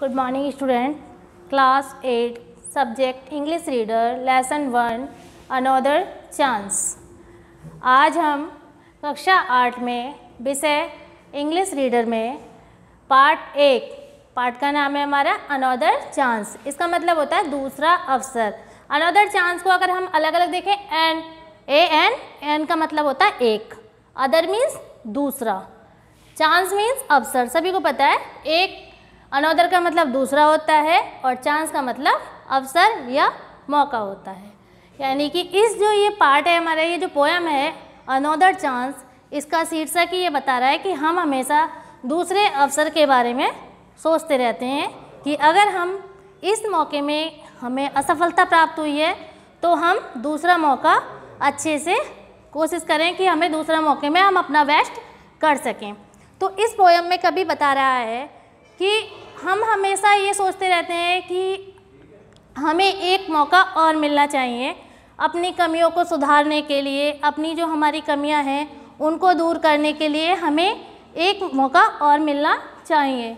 good morning student class eight subject English reader lesson one another chance आज हम कक्षा आठ में विषय इंग्लिश रीडर में पार्ट एक पार्ट का नाम है हमारा अनोदर चांस इसका मतलब होता है दूसरा अवसर अनोदर चांस को अगर हम अलग अलग देखें एन ए एन एन का मतलब होता है एक अदर मीन्स दूसरा चांस मीन्स अवसर सभी को पता है एक अनोदर का मतलब दूसरा होता है और चांस का मतलब अवसर या मौका होता है यानी कि इस जो ये पार्ट है हमारा ये जो पोएम है अनोदर चांस इसका शीर्षक ये बता रहा है कि हम हमेशा दूसरे अवसर के बारे में सोचते रहते हैं कि अगर हम इस मौके में हमें असफलता प्राप्त हुई है तो हम दूसरा मौका अच्छे से कोशिश करें कि हमें दूसरा मौके में हम अपना बेस्ट कर सकें तो इस पोएम में कभी बता रहा है कि हम हमेशा ये सोचते रहते हैं कि हमें एक मौका और मिलना चाहिए अपनी कमियों को सुधारने के लिए अपनी जो हमारी कमियां हैं उनको दूर करने के लिए हमें एक मौका और मिलना चाहिए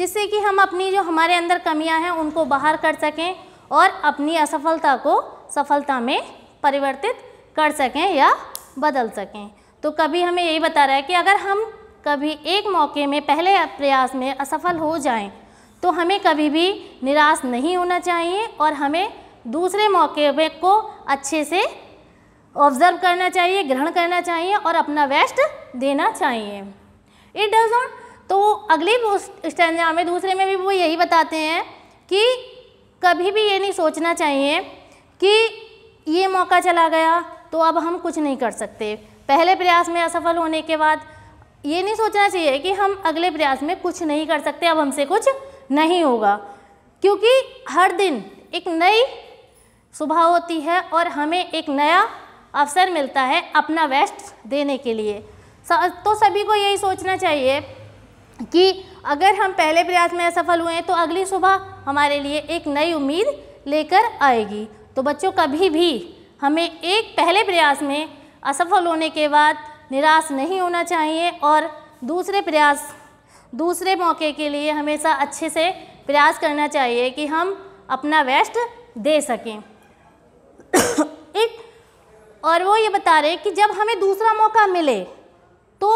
जिससे कि हम अपनी जो हमारे अंदर कमियां हैं उनको बाहर कर सकें और अपनी असफलता को सफलता में परिवर्तित कर सकें या बदल सकें तो कभी हमें यही बता रहा है कि अगर हम कभी एक मौके में पहले प्रयास में असफल हो जाएं तो हमें कभी भी निराश नहीं होना चाहिए और हमें दूसरे मौके में को अच्छे से ऑब्ज़र्व करना चाहिए ग्रहण करना चाहिए और अपना वेस्ट देना चाहिए इट डज नॉट तो अगली स्टैंडा में दूसरे में भी वो यही बताते हैं कि कभी भी ये नहीं सोचना चाहिए कि ये मौका चला गया तो अब हम कुछ नहीं कर सकते पहले प्रयास में असफल होने के बाद ये नहीं सोचना चाहिए कि हम अगले प्रयास में कुछ नहीं कर सकते अब हमसे कुछ नहीं होगा क्योंकि हर दिन एक नई सुबह होती है और हमें एक नया अवसर मिलता है अपना वेस्ट देने के लिए तो सभी को यही सोचना चाहिए कि अगर हम पहले प्रयास में असफल हुए हैं तो अगली सुबह हमारे लिए एक नई उम्मीद लेकर आएगी तो बच्चों कभी भी हमें एक पहले प्रयास में असफल होने के बाद निराश नहीं होना चाहिए और दूसरे प्रयास दूसरे मौके के लिए हमेशा अच्छे से प्रयास करना चाहिए कि हम अपना वेस्ट दे सकें एक और वो ये बता रहे कि जब हमें दूसरा मौका मिले तो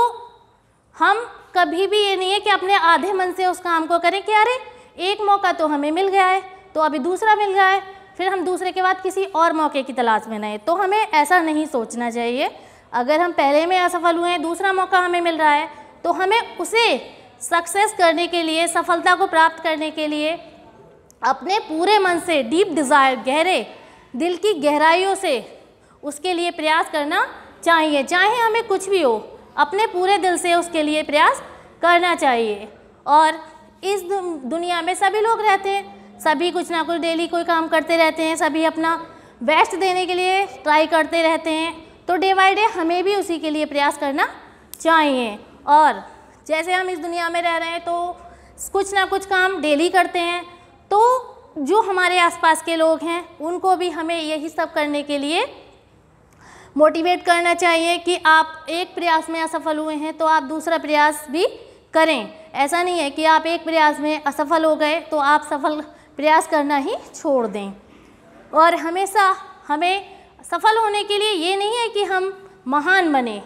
हम कभी भी ये नहीं है कि अपने आधे मन से उस काम को करें कि अरे एक मौका तो हमें मिल गया है तो अभी दूसरा मिल गया है फिर हम दूसरे के बाद किसी और मौके की तलाश में रहें तो हमें ऐसा नहीं सोचना चाहिए अगर हम पहले में असफल हुए हैं दूसरा मौका हमें मिल रहा है तो हमें उसे सक्सेस करने के लिए सफलता को प्राप्त करने के लिए अपने पूरे मन से डीप डिज़ायर गहरे दिल की गहराइयों से उसके लिए प्रयास करना चाहिए चाहे हमें कुछ भी हो अपने पूरे दिल से उसके लिए प्रयास करना चाहिए और इस दुनिया में सभी लोग रहते हैं सभी कुछ ना कुछ डेली कोई काम करते रहते हैं सभी अपना बेस्ट देने के लिए ट्राई करते रहते हैं तो डे बाई डे हमें भी उसी के लिए प्रयास करना चाहिए और जैसे हम इस दुनिया में रह रहे हैं तो कुछ ना कुछ काम डेली करते हैं तो जो हमारे आसपास के लोग हैं उनको भी हमें यही सब करने के लिए मोटिवेट करना चाहिए कि आप एक प्रयास में असफल हुए हैं तो आप दूसरा प्रयास भी करें ऐसा नहीं है कि आप एक प्रयास में असफल हो गए तो आप सफल प्रयास करना ही छोड़ दें और हमेशा हमें सफल होने के लिए ये नहीं है कि हम महान बने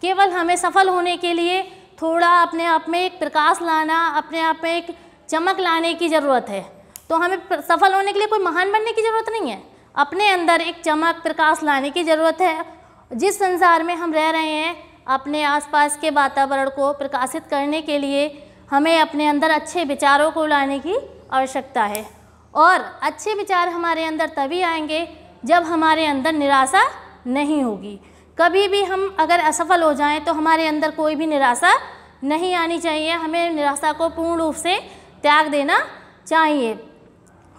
केवल हमें सफल होने के लिए थोड़ा अपने आप में एक प्रकाश लाना अपने आप में एक चमक लाने की ज़रूरत है तो हमें सफल होने के लिए कोई महान बनने की ज़रूरत नहीं है अपने अंदर एक चमक प्रकाश लाने की ज़रूरत है जिस संसार में हम रह रहे हैं अपने आसपास के वातावरण को प्रकाशित करने के लिए हमें अपने अंदर अच्छे विचारों को लाने की आवश्यकता है और अच्छे विचार हमारे अंदर तभी आएंगे जब हमारे अंदर निराशा नहीं होगी कभी भी हम अगर असफल हो जाएं तो हमारे अंदर कोई भी निराशा नहीं आनी चाहिए हमें निराशा को पूर्ण रूप से त्याग देना चाहिए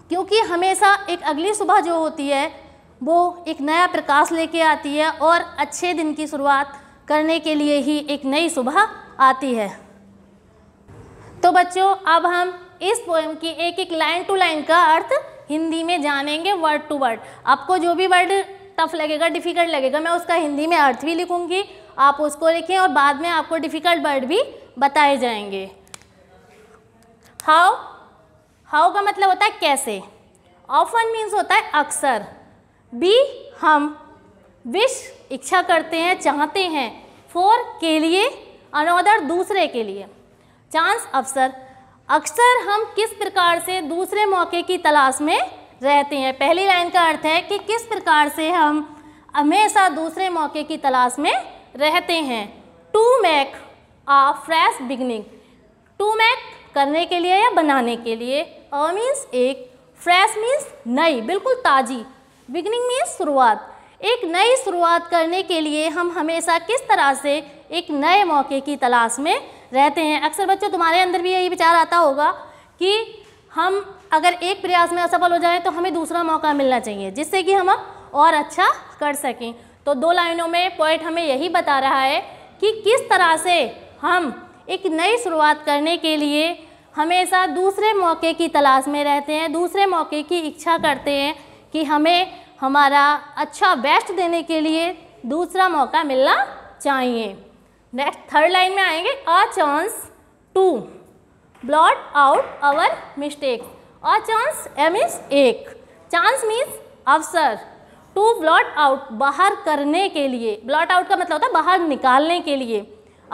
क्योंकि हमेशा एक अगली सुबह जो होती है वो एक नया प्रकाश लेके आती है और अच्छे दिन की शुरुआत करने के लिए ही एक नई सुबह आती है तो बच्चों अब हम इस पोएम की एक एक लाइन टू लाइन का अर्थ हिंदी में जानेंगे वर्ड टू वर्ड आपको जो भी वर्ड टफ लगेगा डिफ़िकल्ट लगेगा मैं उसका हिंदी में अर्थ भी लिखूंगी आप उसको लिखें और बाद में आपको डिफ़िकल्ट वर्ड भी बताए जाएंगे हाउ हाउ का मतलब होता है कैसे ऑफन मीन्स होता है अक्सर बी हम विश इच्छा करते हैं चाहते हैं फोर के लिए अनोदर दूसरे के लिए चांस अवसर अक्सर हम किस प्रकार से दूसरे मौके की तलाश में रहते हैं पहली लाइन का अर्थ है कि किस प्रकार से हम हमेशा दूसरे मौके की तलाश में रहते हैं to make a fresh beginning to make करने के लिए या बनाने के लिए अ मीन्स एक फ्रेश मीन्स नई बिल्कुल ताज़ी बिगनिंग मीन्स शुरुआत एक नई शुरुआत करने के लिए हम हमेशा किस तरह से एक नए मौके की तलाश में रहते हैं अक्सर बच्चों तुम्हारे अंदर भी यही विचार आता होगा कि हम अगर एक प्रयास में असफल हो जाए तो हमें दूसरा मौका मिलना चाहिए जिससे कि हम और अच्छा कर सकें तो दो लाइनों में पॉइंट हमें यही बता रहा है कि किस तरह से हम एक नई शुरुआत करने के लिए हमेशा दूसरे मौके की तलाश में रहते हैं दूसरे मौके की इच्छा करते हैं कि हमें हमारा अच्छा बेस्ट देने के लिए दूसरा मौका मिलना चाहिए नेक्स्ट थर्ड लाइन में आएंगे a chance to blot out our mistake a chance am is एक चांस मीन्स अवसर टू ब्लॉट आउट बाहर करने के लिए ब्लॉट आउट का मतलब होता है बाहर निकालने के लिए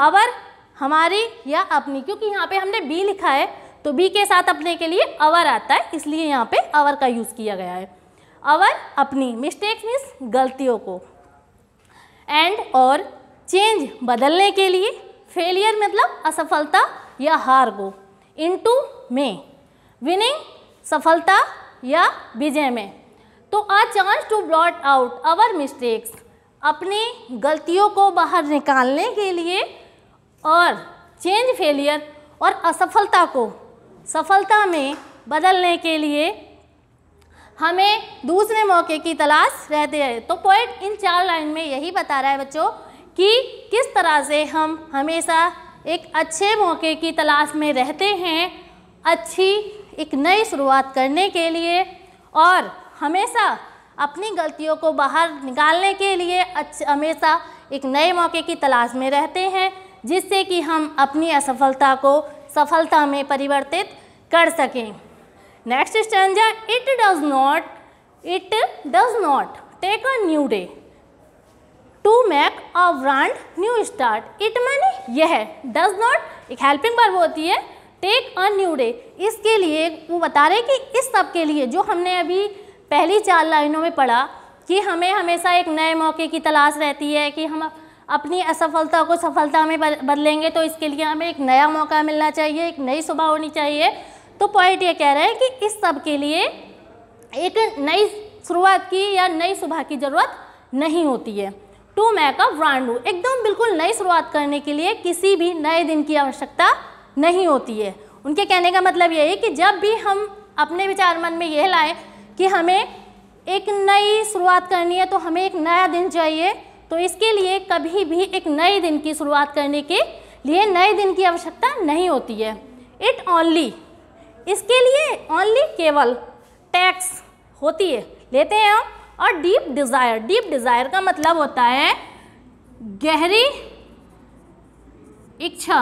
अवर हमारी या अपनी क्योंकि यहाँ पे हमने बी लिखा है तो बी के साथ अपने के लिए अवर आता है इसलिए यहाँ पे अवर का यूज़ किया गया है अवर अपनी मिस्टेक मीन्स गलतियों को एंड और चेंज बदलने के लिए फेलियर मतलब असफलता या हार को टू में विनिंग सफलता या विजय में तो a chance to blot out our mistakes अपनी गलतियों को बाहर निकालने के लिए और चेंज फेलियर और असफलता को सफलता में बदलने के लिए हमें दूसरे मौके की तलाश रहते है तो पॉइंट इन चार लाइन में यही बता रहा है बच्चों कि किस तरह से हम हमेशा एक अच्छे मौके की तलाश में रहते हैं अच्छी एक नई शुरुआत करने के लिए और हमेशा अपनी गलतियों को बाहर निकालने के लिए हमेशा एक नए मौके की तलाश में रहते हैं जिससे कि हम अपनी असफलता को सफलता में परिवर्तित कर सकें next stanza it does not it does not take a new day to make a brand new start it माने यह डज नॉट एक हेल्पिंग वर्ब होती है टेक अ न्यू डे इसके लिए वो बता रहे कि इस सब के लिए जो हमने अभी पहली चार लाइनों में पढ़ा कि हमें हमेशा एक नए मौके की तलाश रहती है कि हम अपनी असफलता को सफलता में बदलेंगे तो इसके लिए हमें एक नया मौका मिलना चाहिए एक नई सुबह होनी चाहिए तो पॉइंट ये कह रहे हैं कि इस सब के लिए एक नई शुरुआत की या नई सुबह की ज़रूरत नहीं होती है to make a brand new एकदम बिल्कुल नई शुरुआत करने के लिए किसी भी नए दिन की आवश्यकता नहीं होती है उनके कहने का मतलब यह है कि जब भी हम अपने विचार मन में यह लाएं कि हमें एक नई शुरुआत करनी है तो हमें एक नया दिन चाहिए तो इसके लिए कभी भी एक नए दिन की शुरुआत करने के लिए नए दिन की आवश्यकता नहीं होती है इट ओनली इसके लिए ओनली केवल टैक्स होती है लेते हैं हम और डीप डिज़ायर डीप डिज़ायर का मतलब होता है गहरी इच्छा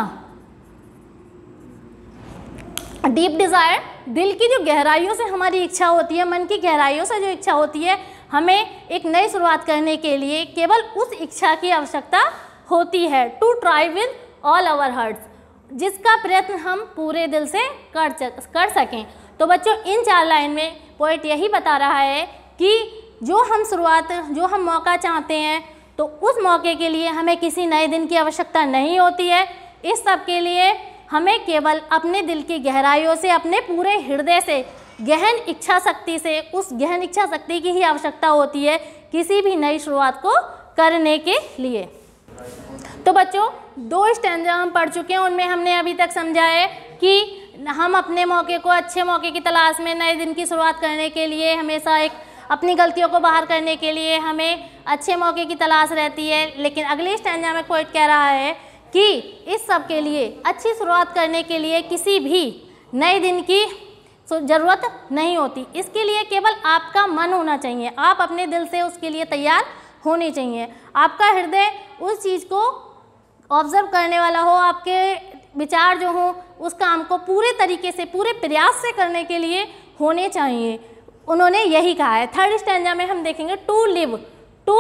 डीप डिज़ायर दिल की जो गहराइयों से हमारी इच्छा होती है मन की गहराइयों से जो इच्छा होती है हमें एक नई शुरुआत करने के लिए केवल उस इच्छा की आवश्यकता होती है to try with all our hearts जिसका प्रयत्न हम पूरे दिल से कर कर सकें तो बच्चों इन चार लाइन में पोइट यही बता रहा है कि जो हम शुरुआत जो हम मौका चाहते हैं तो उस मौके के लिए हमें किसी नए दिन की आवश्यकता नहीं होती है इस सब के लिए हमें केवल अपने दिल की गहराइयों से अपने पूरे हृदय से गहन इच्छा शक्ति से उस गहन इच्छा शक्ति की ही आवश्यकता होती है किसी भी नई शुरुआत को करने के लिए तो बच्चों दो स्टैंडा हम पढ़ चुके हैं उनमें हमने अभी तक समझा है कि हम अपने मौके को अच्छे मौके की तलाश में नए दिन की शुरुआत करने के लिए हमेशा एक अपनी गलतियों को बाहर करने के लिए हमें अच्छे मौके की तलाश रहती है लेकिन अगले स्टैंड में कोर्ट कह रहा है कि इस सब के लिए अच्छी शुरुआत करने के लिए किसी भी नए दिन की ज़रूरत नहीं होती इसके लिए केवल आपका मन होना चाहिए आप अपने दिल से उसके लिए तैयार होने चाहिए आपका हृदय उस चीज़ को ऑब्ज़र्व करने वाला हो आपके विचार जो हों उस काम को पूरे तरीके से पूरे प्रयास से करने के लिए होने चाहिए उन्होंने यही कहा है थर्ड स्टैंडा में हम देखेंगे to live to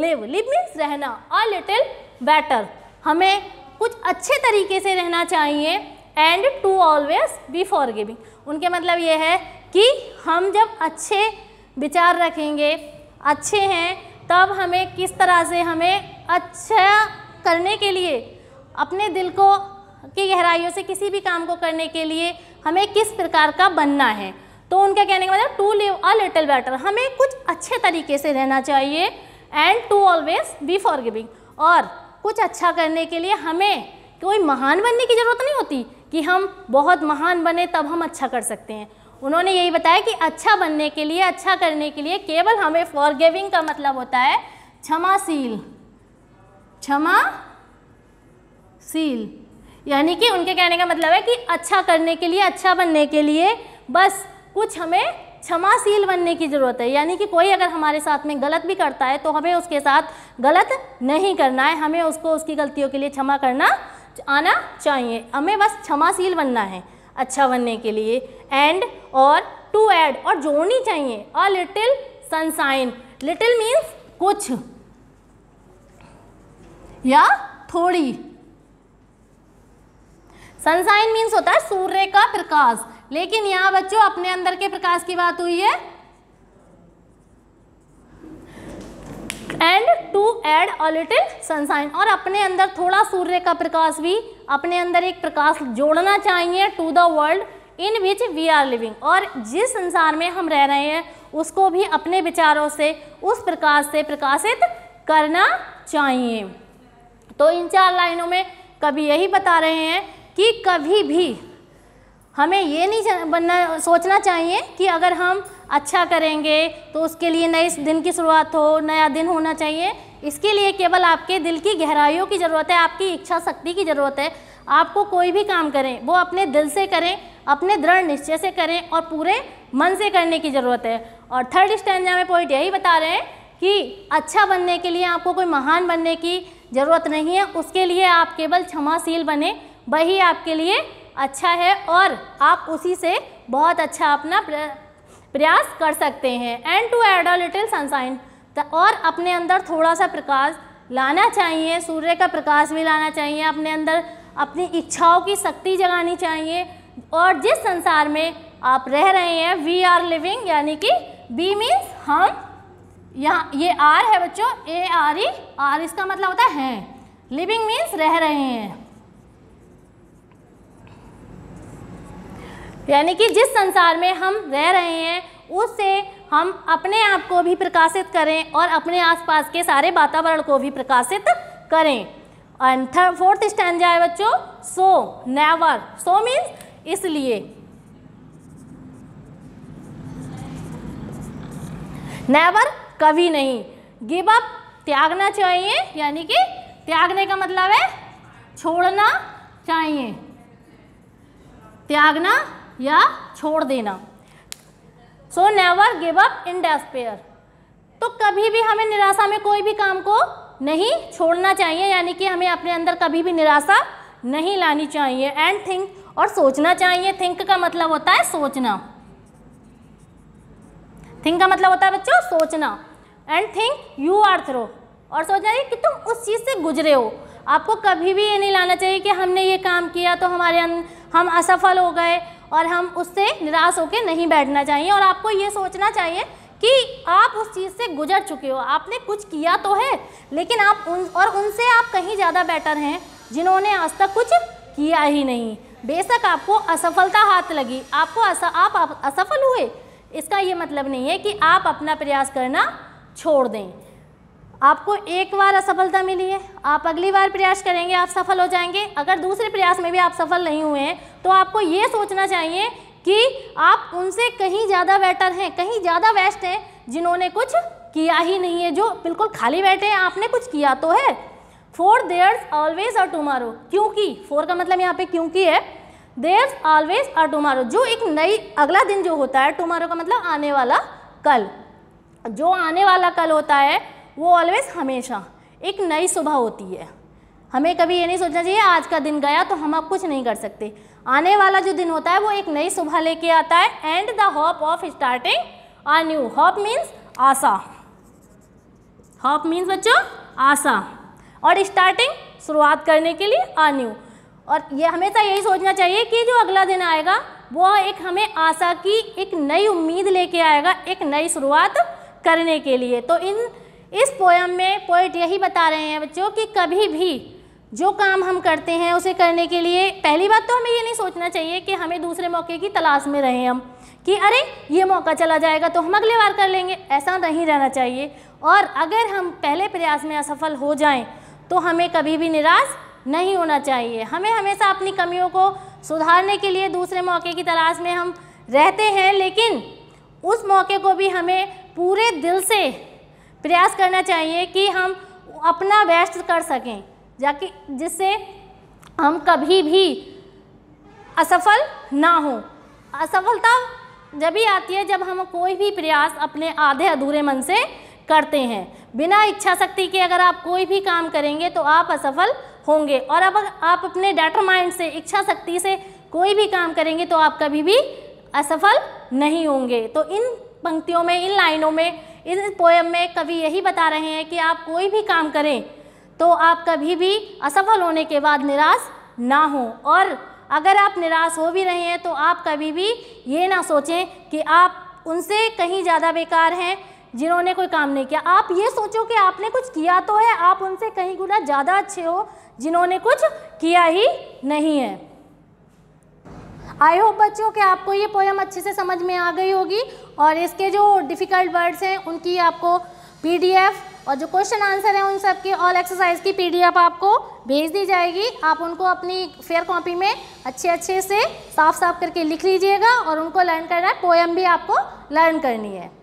live live means रहना अ लिटिल बेटर हमें कुछ अच्छे तरीके से रहना चाहिए and to always be forgiving उनके मतलब ये है कि हम जब अच्छे विचार रखेंगे अच्छे हैं तब हमें किस तरह से हमें अच्छा करने के लिए अपने दिल को की गहराइयों से किसी भी काम को करने के लिए हमें किस प्रकार का बनना है तो उनका कहने का मतलब to live a little better हमें कुछ अच्छे तरीके से रहना चाहिए and to always be forgiving और कुछ अच्छा करने के लिए हमें कोई महान बनने की ज़रूरत नहीं होती कि हम बहुत महान बने तब हम अच्छा कर सकते हैं उन्होंने यही बताया कि अच्छा बनने के लिए अच्छा करने के लिए केवल हमें फॉर गिविंग का मतलब होता है क्षमाशील क्षमाशील यानी कि उनके कहने का मतलब है कि अच्छा करने के लिए अच्छा बनने के लिए बस कुछ हमें क्षमाशील बनने की ज़रूरत है यानी कि कोई अगर हमारे साथ में गलत भी करता है तो हमें उसके साथ गलत नहीं करना है हमें उसको उसकी गलतियों के लिए क्षमा करना आना चाहिए हमें बस क्षमाशील बनना है अच्छा बनने के लिए एंड और टू एड और जोड़नी चाहिए और लिटिल सनसाइन लिटिल मीन्स कुछ या थोड़ी सनसाइन मीन्स होता है सूर्य का प्रकाश लेकिन यहाँ बच्चों अपने अंदर के प्रकाश की बात हुई है and to add a little sunshine और अपने अंदर थोड़ा सूर्य का प्रकाश भी अपने अंदर एक प्रकाश जोड़ना चाहिए to the world in which we are living और जिस संसार में हम रह रहे हैं उसको भी अपने विचारों से उस प्रकाश से प्रकाशित करना चाहिए तो इन चार लाइनों में कभी यही बता रहे हैं कि कभी भी हमें ये नहीं बनना सोचना चाहिए कि अगर हम अच्छा करेंगे तो उसके लिए नए दिन की शुरुआत हो नया दिन होना चाहिए इसके लिए केवल आपके दिल की गहराइयों की ज़रूरत है आपकी इच्छा शक्ति की ज़रूरत है आपको कोई भी काम करें वो अपने दिल से करें अपने दृढ़ निश्चय से करें और पूरे मन से करने की ज़रूरत है और थर्ड स्टैंडा में पॉइंट यही बता रहे हैं कि अच्छा बनने के लिए आपको कोई महान बनने की ज़रूरत नहीं है उसके लिए आप केवल क्षमाशील बने वही आपके लिए अच्छा है और आप उसी से बहुत अच्छा अपना प्रयास कर सकते हैं and to add a little sunshine और अपने अंदर थोड़ा सा प्रकाश लाना चाहिए सूर्य का प्रकाश भी लाना चाहिए अपने अंदर अपनी इच्छाओं की शक्ति जगानी चाहिए और जिस संसार में आप रह रहे हैं वी आर लिविंग यानी कि बी मीन्स हम यहाँ ये आर है बच्चों ए आर ई आर इसका मतलब होता है लिविंग मीन्स रह रहे हैं यानी कि जिस संसार में हम रह रहे हैं उससे हम अपने आप को भी प्रकाशित करें और अपने आसपास के सारे वातावरण को भी प्रकाशित करें एंड थर्ड फोर्थ स्टैंड है बच्चों सो नेवर सो मीन्स इसलिए नेवर कभी नहीं गिव अप त्यागना चाहिए यानी कि त्यागने का मतलब है छोड़ना चाहिए त्यागना या छोड़ देना so never give up in despair तो कभी भी हमें निराशा में कोई भी काम को नहीं छोड़ना चाहिए यानी कि हमें अपने अंदर कभी भी निराशा नहीं लानी चाहिए एंड थिंक और सोचना चाहिए थिंक का मतलब होता है सोचना थिंक का मतलब होता है बच्चों सोचना and think you are through और सोचना कि तुम उस चीज़ से गुजरे हो आपको कभी भी ये नहीं लाना चाहिए कि हमने ये काम किया तो हमारे अं-, हम असफल हो गए और हम उससे निराश होकर नहीं बैठना चाहिए और आपको ये सोचना चाहिए कि आप उस चीज़ से गुजर चुके हो आपने कुछ किया तो है लेकिन आप उन और उनसे आप कहीं ज़्यादा बेटर हैं जिन्होंने आज तक कुछ किया ही नहीं बेशक आपको असफलता हाथ लगी आपको असा, आप, आप असफल हुए इसका ये मतलब नहीं है कि आप अपना प्रयास करना छोड़ दें आपको एक बार असफलता मिली है आप अगली बार प्रयास करेंगे आप सफल हो जाएंगे अगर दूसरे प्रयास में भी आप सफल नहीं हुए हैं तो आपको ये सोचना चाहिए कि आप उनसे कहीं ज़्यादा बेटर हैं कहीं ज़्यादा बेस्ट हैं जिन्होंने कुछ किया ही नहीं है जो बिल्कुल खाली बैठे हैं आपने कुछ किया तो है for there's always a tomorrow क्योंकि फोर का मतलब यहाँ पे क्योंकि है देयर्स ऑलवेज आर टूमारो जो एक नई अगला दिन जो होता है टूमारो का मतलब आने वाला कल जो आने वाला कल होता है वो ऑलवेज हमेशा एक नई सुबह होती है हमें कभी ये नहीं सोचना चाहिए आज का दिन गया तो हम अब कुछ नहीं कर सकते आने वाला जो दिन होता है वो एक नई सुबह लेके आता है and the hope of starting a new hope means आशा हॉप मीन्स बच्चों आशा और स्टार्टिंग शुरुआत करने के लिए आ न्यू और ये हमेशा यही सोचना चाहिए कि जो अगला दिन आएगा वो एक हमें आशा की एक नई उम्मीद लेके आएगा एक नई शुरुआत करने के लिए तो इन इस पोयम में पोइट यही बता रहे हैं बच्चों कि कभी भी जो काम हम करते हैं उसे करने के लिए पहली बात तो हमें ये नहीं सोचना चाहिए कि हमें दूसरे मौके की तलाश में रहें हम कि अरे ये मौका चला जाएगा तो हम अगले बार कर लेंगे ऐसा नहीं रहना चाहिए और अगर हम पहले प्रयास में असफल हो जाएं तो हमें कभी भी निराश नहीं होना चाहिए हमें हमेशा अपनी कमियों को सुधारने के लिए दूसरे मौके की तलाश में हम रहते हैं लेकिन उस मौके को भी हमें पूरे दिल से प्रयास करना चाहिए कि हम अपना बेस्ट कर सकें जाकि जिससे हम कभी भी असफल ना हो असफलता जब ही आती है जब हम कोई भी प्रयास अपने आधे अधूरे मन से करते हैं बिना इच्छा शक्ति के अगर आप कोई भी काम करेंगे तो आप असफल होंगे और अब आप अपने डेटर माइंड से इच्छा शक्ति से कोई भी काम करेंगे तो आप कभी भी असफल नहीं होंगे तो इन पंक्तियों में इन लाइनों में इस पोएम में कवि यही बता रहे हैं कि आप कोई भी काम करें तो आप कभी भी असफल होने के बाद निराश ना हो और अगर आप निराश हो भी रहे हैं तो आप कभी भी ये ना सोचें कि आप उनसे कहीं ज़्यादा बेकार हैं जिन्होंने कोई काम नहीं किया आप ये सोचो कि आपने कुछ किया तो है आप उनसे कहीं गुना ज़्यादा अच्छे हो जिन्होंने कुछ किया ही नहीं है आई होप बच्चों कि आपको ये पोएम अच्छे से समझ में आ गई होगी और इसके जो डिफ़िकल्ट वर्ड्स हैं उनकी आपको पी और जो क्वेश्चन आंसर है उन सब की ऑल एक्सरसाइज की पीडीएफ आपको भेज दी जाएगी आप उनको अपनी फेयर कॉपी में अच्छे अच्छे से साफ साफ करके लिख लीजिएगा और उनको लर्न करना है पोएम भी आपको लर्न करनी है